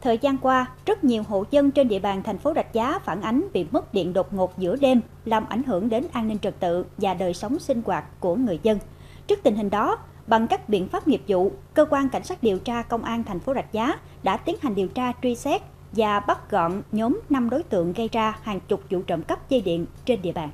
Thời gian qua, rất nhiều hộ dân trên địa bàn thành phố Rạch Giá phản ánh bị mất điện đột ngột giữa đêm làm ảnh hưởng đến an ninh trật tự và đời sống sinh hoạt của người dân. Trước tình hình đó, bằng các biện pháp nghiệp vụ, cơ quan cảnh sát điều tra công an thành phố Rạch Giá đã tiến hành điều tra truy xét và bắt gọn nhóm 5 đối tượng gây ra hàng chục vụ trộm cắp dây điện trên địa bàn.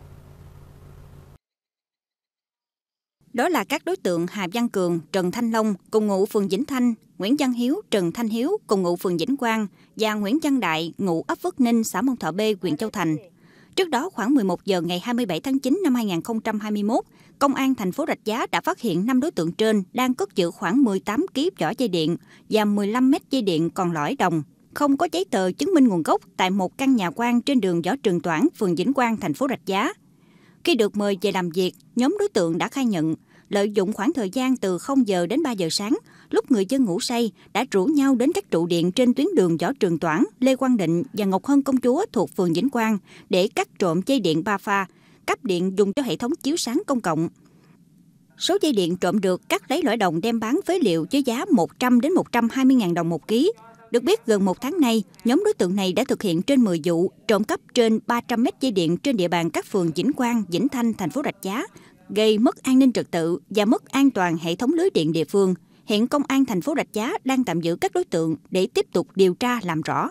Đó là các đối tượng Hà Văn Cường, Trần Thanh Long cùng ngụ phường Vĩnh Thanh, Nguyễn Văn Hiếu, Trần Thanh Hiếu cùng ngụ phường Vĩnh Quang và Nguyễn Văn Đại, ngụ ấp Phước Ninh, xã Mông Thọ B, huyện Châu Thành. Trước đó khoảng 11 giờ ngày 27 tháng 9 năm 2021, Công an thành phố Rạch Giá đã phát hiện 5 đối tượng trên đang cất giữ khoảng 18 kg vỏ dây điện và 15 mét dây điện còn lõi đồng, không có giấy tờ chứng minh nguồn gốc tại một căn nhà quan trên đường Võ Trường Toản, phường Vĩnh Quang, thành phố Rạch Giá. Khi được mời về làm việc, nhóm đối tượng đã khai nhận lợi dụng khoảng thời gian từ 0 giờ đến 3 giờ sáng, lúc người dân ngủ say đã rủ nhau đến các trụ điện trên tuyến đường Võ Trường Toản, Lê Quang Định và Ngọc Hân Công Chúa thuộc phường Vĩnh Quang để cắt trộm dây điện ba pha, cắp điện dùng cho hệ thống chiếu sáng công cộng. Số dây điện trộm được cắt lấy lõi đồng đem bán phế liệu với giá 100 đến 120 000 đồng một ký, được biết, gần một tháng nay, nhóm đối tượng này đã thực hiện trên 10 vụ trộm cắp trên 300 mét dây điện trên địa bàn các phường Vĩnh Quang, Vĩnh Thanh, thành phố Rạch Giá, gây mất an ninh trật tự và mất an toàn hệ thống lưới điện địa phương. Hiện Công an thành phố Rạch Giá đang tạm giữ các đối tượng để tiếp tục điều tra làm rõ.